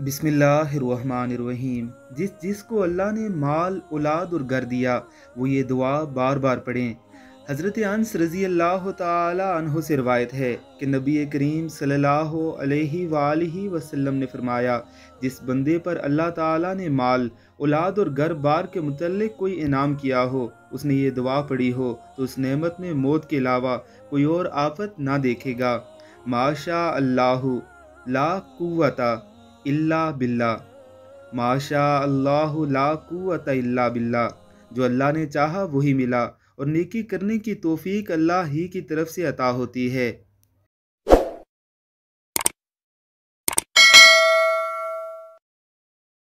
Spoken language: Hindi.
बिसमीम जिस जिस को अल्लाह ने माल औलाद और घर दिया वो ये दुआ बार बार पढ़ें हज़रत अनस रज़ी अल्लाह तहों से रवायत है कि नबी करीम सल्लल्लाहु अलैहि वसल्लम ने फरमाया जिस बंदे पर अल्लाह ताला ने माल औलाद और घर बार के मतलब कोई इनाम किया हो उसने ये दुआ पढ़ी हो तो उस नेमत में मौत के अलावा कोई और आफत ना देखेगा माशा अल्लाह ला कुवता इल्ला बिल्ला माशा अल्लाह लाकुत इल्ला बिल्ला जो अल्लाह ने चाहा वही मिला और नेकी करने की तोफ़ी अल्लाह ही की तरफ से अता होती है